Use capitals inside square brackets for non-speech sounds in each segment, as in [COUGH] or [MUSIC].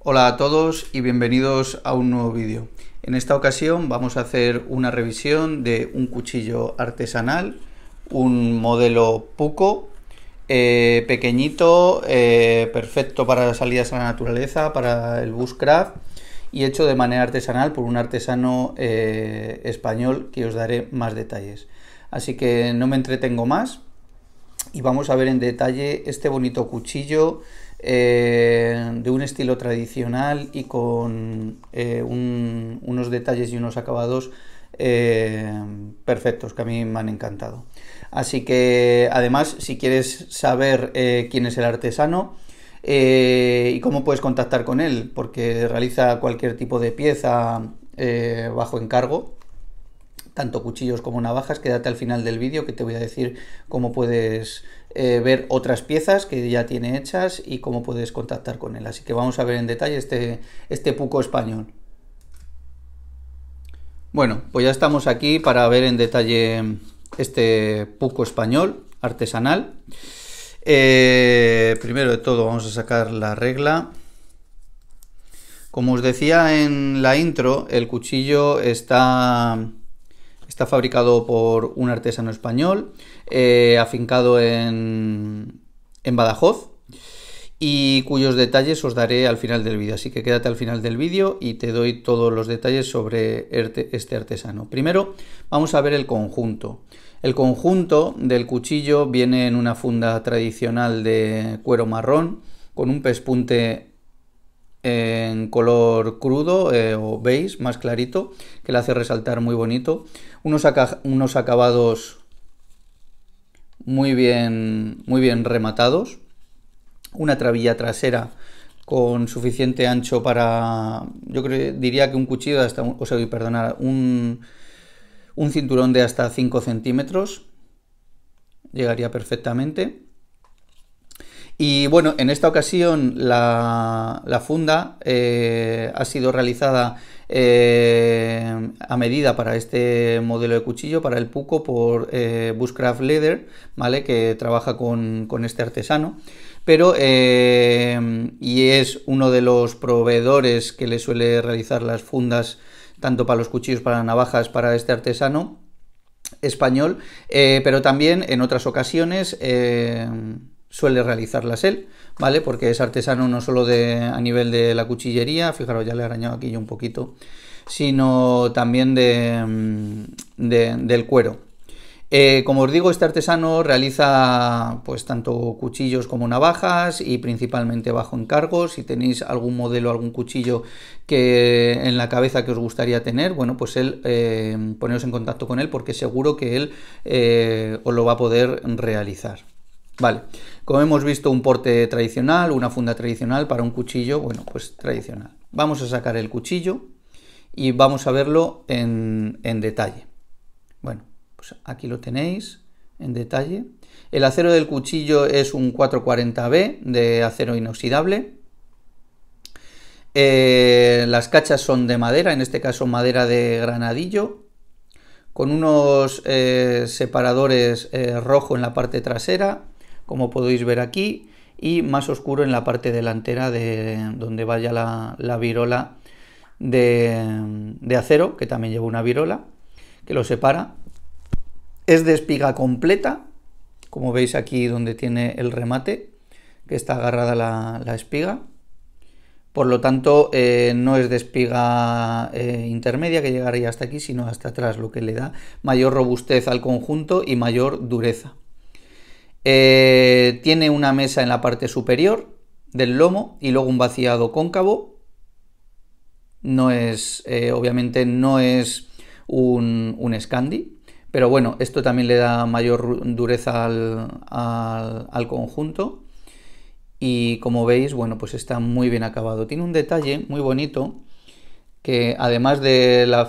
Hola a todos y bienvenidos a un nuevo vídeo. En esta ocasión vamos a hacer una revisión de un cuchillo artesanal, un modelo poco, eh, pequeñito, eh, perfecto para salidas a la naturaleza, para el bushcraft y hecho de manera artesanal por un artesano eh, español que os daré más detalles. Así que no me entretengo más y vamos a ver en detalle este bonito cuchillo eh, de un estilo tradicional y con eh, unos detalles y unos acabados eh, perfectos que a mí me han encantado. Así que además, si quieres saber quién es el artesano, y cómo puedes contactar con él, porque realiza cualquier tipo de pieza bajo encargo, tanto cuchillos como navajas, quédate al final del vídeo que te voy a decir cómo puedes eh, ver otras piezas que ya tiene hechas y cómo puedes contactar con él. Así que vamos a ver en detalle este, este puco español. Bueno, pues ya estamos aquí para ver en detalle este puco español artesanal. Eh, primero de todo vamos a sacar la regla. Como os decía en la intro, el cuchillo está, está fabricado por un artesano español. Eh, afincado en, Badajoz y cuyos detalles os daré al final del vídeo. Así que quédate al final del vídeo y te doy todos los detalles sobre este artesano. Primero vamos a ver el conjunto. El conjunto del cuchillo viene en una funda tradicional de cuero marrón con un pespunte en color crudo eh, o beige más clarito que le hace resaltar muy bonito unos acabados muy bien, muy bien rematados. Una trabilla trasera con suficiente ancho para, yo diría que un cuchillo hasta, o sea, perdonar, un, un cinturón de hasta 5 centímetros llegaría perfectamente. Y bueno, en esta ocasión la, funda eh, ha sido realizada eh, a medida para este modelo de cuchillo, para el Puco, por eh, Bushcraft Leather, ¿vale? que trabaja con, este artesano. Pero, eh, y es uno de los proveedores que le suele realizar las fundas, tanto para los cuchillos, para navajas, para este artesano español, pero también en otras ocasiones suele realizarlas él, ¿vale? Porque es artesano no solo de, a nivel de la cuchillería, fijaros, ya le he arañado aquí yo un poquito, sino también de, mm, del cuero. Eh, como os digo, este artesano realiza pues tanto cuchillos como navajas y principalmente bajo encargo. Si tenéis algún modelo, algún cuchillo que en la cabeza que os gustaría tener, bueno, pues él eh, poneros en contacto con él porque seguro que él eh, os lo va a poder realizar. Vale, como hemos visto un porte tradicional, una funda tradicional para un cuchillo, bueno, pues tradicional. Vamos a sacar el cuchillo y vamos a verlo en, detalle. Bueno, pues aquí lo tenéis en detalle. El acero del cuchillo es un 440B de acero inoxidable. Eh, las cachas son de madera, en este caso madera de granadillo, con unos eh, separadores eh, rojo en la parte trasera como podéis ver aquí, y más oscuro en la parte delantera de donde vaya la, virola de, acero, que también lleva una virola, que lo separa. Es de espiga completa, como veis aquí donde tiene el remate, que está agarrada la, espiga. Por lo tanto, eh, no es de espiga eh, intermedia que llegaría hasta aquí, sino hasta atrás, lo que le da mayor robustez al conjunto y mayor dureza. Eh, tiene una mesa en la parte superior del lomo y luego un vaciado cóncavo. No es, eh, obviamente, no es un, un Scandi, pero bueno, esto también le da mayor dureza al, conjunto. Y como veis, bueno, pues está muy bien acabado. Tiene un detalle muy bonito que además de la,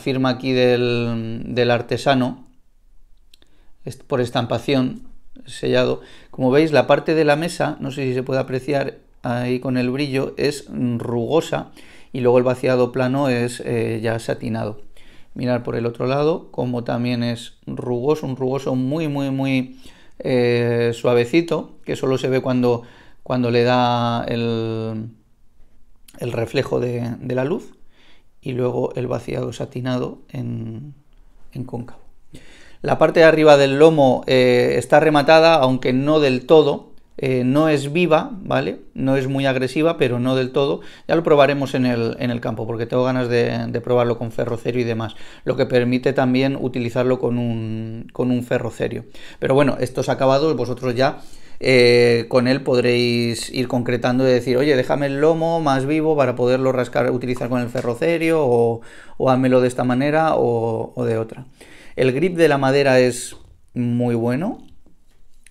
firma aquí del, del artesano, por estampación sellado. Como veis, la parte de la mesa, no sé si se puede apreciar ahí con el brillo, es rugosa y luego el vaciado plano es eh, ya satinado. Mirar por el otro lado, como también es rugoso, un rugoso muy, muy, muy eh, suavecito, que solo se ve cuando, cuando le da el, el reflejo de, la luz, y luego el vaciado satinado en, en cóncavo. La parte de arriba del lomo eh, está rematada, aunque no del todo. Eh, no es viva, ¿vale? No es muy agresiva, pero no del todo. Ya lo probaremos en el, campo, porque tengo ganas de, probarlo con ferrocerio y demás. Lo que permite también utilizarlo con un, ferrocerio. Pero bueno, estos acabados vosotros ya eh, con él podréis ir concretando y decir, oye, déjame el lomo más vivo para poderlo rascar, utilizar con el ferrocerio, o, o de esta manera o, o de otra. El grip de la madera es muy bueno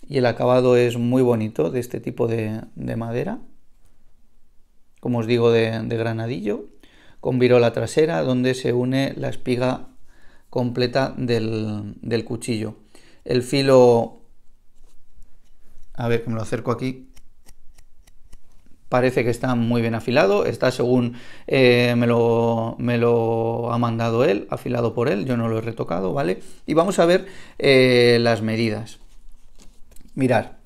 y el acabado es muy bonito de este tipo de, madera. Como os digo, de, granadillo, con virola trasera donde se une la espiga completa del, del cuchillo. El filo, a ver que me lo acerco aquí, parece que está muy bien afilado, está según eh, me, lo, ha mandado él, afilado por él, yo no lo he retocado, ¿vale? Y vamos a ver eh, las medidas. Mirar,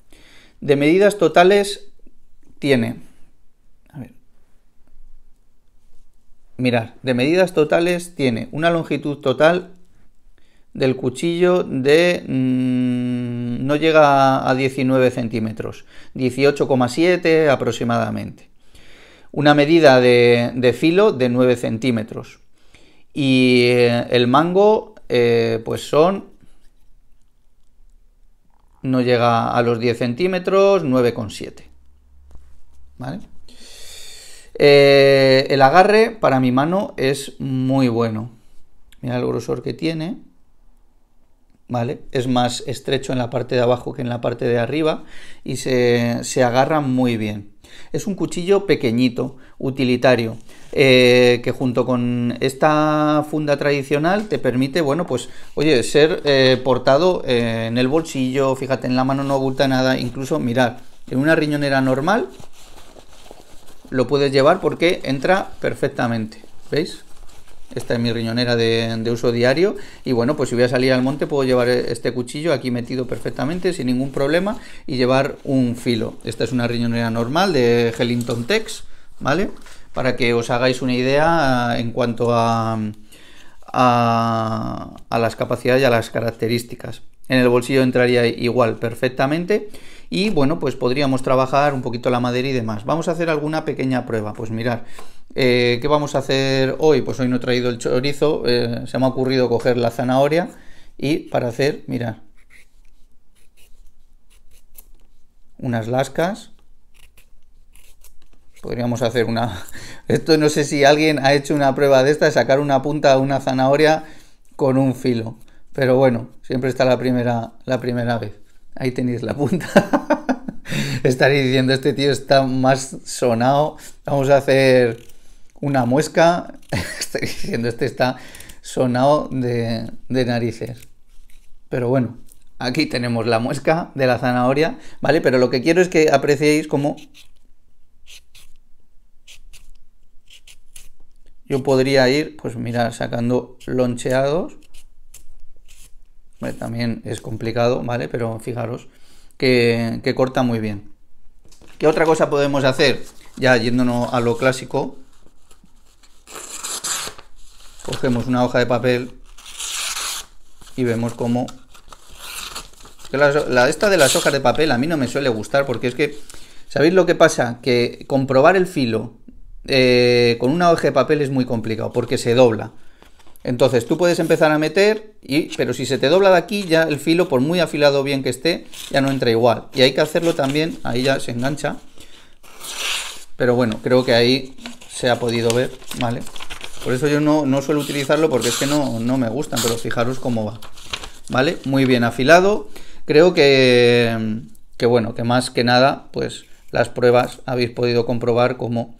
de medidas totales tiene... A ver. Mirar, de medidas totales tiene una longitud total del cuchillo de... Mm, no llega a 19 centímetros, 18,7 aproximadamente. Una medida de, filo de 9 centímetros. Y eh, el mango, eh, pues son... No llega a los 10 centímetros, 9,7. ¿Vale? Eh, el agarre para mi mano es muy bueno. Mira el grosor que tiene. ¿vale? Es más estrecho en la parte de abajo que en la parte de arriba y se, agarra muy bien. Es un cuchillo pequeñito, utilitario, eh, que junto con esta funda tradicional te permite, bueno, pues, oye, ser eh, portado eh, en el bolsillo, fíjate, en la mano no oculta nada, incluso, mirad, en una riñonera normal lo puedes llevar porque entra perfectamente, ¿veis? Esta es mi riñonera de, uso diario. Y bueno, pues si voy a salir al monte puedo llevar este cuchillo aquí metido perfectamente, sin ningún problema, y llevar un filo. Esta es una riñonera normal de Hellington Tex, ¿vale? Para que os hagáis una idea ah, en cuanto a, a, a las capacidades y a las características. En el bolsillo entraría igual perfectamente y bueno, pues podríamos trabajar un poquito la madera y demás. Vamos a hacer alguna pequeña prueba. Pues mirar, eh, ¿Qué vamos a hacer hoy? Pues hoy no he traído el chorizo, eh, se me ha ocurrido coger la zanahoria y para hacer, mira, unas lascas. Podríamos hacer una... [LAUGHS] Esto no sé si alguien ha hecho una prueba de esta, de sacar una punta de una zanahoria con un filo. Pero bueno, siempre está la primera, la primera vez. Ahí tenéis la punta. [LAUGHS] Estaréis diciendo, este tío está más sonado. Vamos a hacer una muesca. [LAUGHS] Estoy diciendo, este está sonado de, narices. Pero bueno, aquí tenemos la muesca de la zanahoria, ¿vale? Pero lo que quiero es que apreciéis cómo yo podría ir, pues mira, sacando loncheados. también es complicado, ¿vale? Pero fijaros que, que corta muy bien. ¿Qué otra cosa podemos hacer? Ya yéndonos a lo clásico, cogemos una hoja de papel y vemos cómo... la, esta de las hojas de papel a mí no me suele gustar porque es que... ¿Sabéis lo que pasa? Que comprobar el filo eh, con una hoja de papel es muy complicado porque se dobla. Entonces tú puedes empezar a meter, y, pero si se te dobla de aquí, ya el filo, por muy afilado bien que esté, ya no entra igual. Y hay que hacerlo también, ahí ya se engancha. Pero bueno, creo que ahí se ha podido ver, ¿vale? Por eso yo no, no suelo utilizarlo porque es que no, no me gustan, pero fijaros cómo va. ¿Vale? Muy bien afilado. Creo que, que bueno, que más que nada, pues las pruebas habéis podido comprobar como,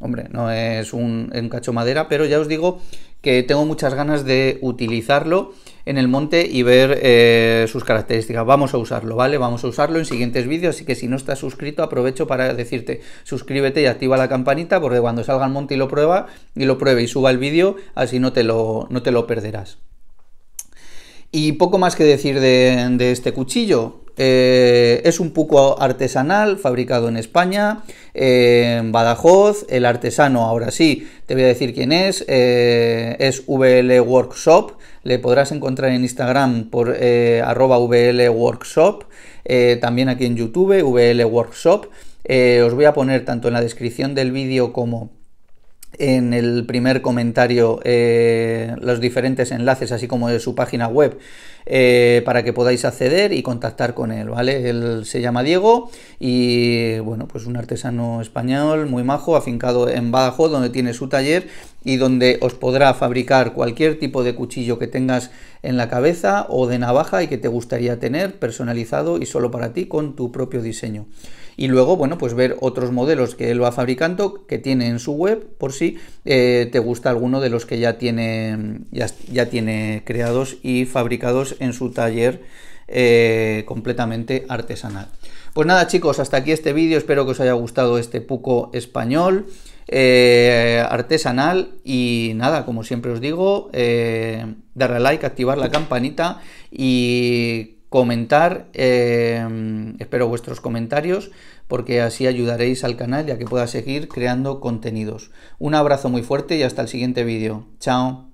hombre, no es un, un cacho madera, pero ya os digo que tengo muchas ganas de utilizarlo en el monte y ver eh, sus características. Vamos a usarlo, ¿vale? Vamos a usarlo en siguientes vídeos, así que si no estás suscrito, aprovecho para decirte suscríbete y activa la campanita, porque cuando salga al monte y lo prueba, y lo pruebe y suba el vídeo, así no te lo, no te lo perderás. Y poco más que decir de este cuchillo. Eh, es un poco artesanal, fabricado en España, eh, en Badajoz. El artesano, ahora sí, te voy a decir quién es. Eh, es VL Workshop. Le podrás encontrar en Instagram por arroba VL Workshop. también aquí en YouTube, VL Workshop. os voy a poner tanto en la descripción del vídeo como en el primer comentario eh, los diferentes enlaces, así como de su página web, eh, para que podáis acceder y contactar con él, ¿vale? Él se llama Diego y, bueno, pues un artesano español muy majo, afincado en bajo donde tiene su taller y donde os podrá fabricar cualquier tipo de cuchillo que tengas en la cabeza o de navaja y que te gustaría tener personalizado y solo para ti con tu propio diseño y luego, bueno, pues ver otros modelos que él va fabricando, que tiene en su web, por si eh, te gusta alguno de los que ya tiene, ya, tiene creados y fabricados en su taller eh, completamente artesanal. Pues nada chicos, hasta aquí este vídeo, espero que os haya gustado este poco español. Eh, artesanal y nada, como siempre os digo, darle like, activar la campanita y comentar, em, espero vuestros comentarios porque así ayudaréis al canal ya que pueda seguir creando contenidos. Un abrazo muy fuerte y hasta el siguiente vídeo. Chao.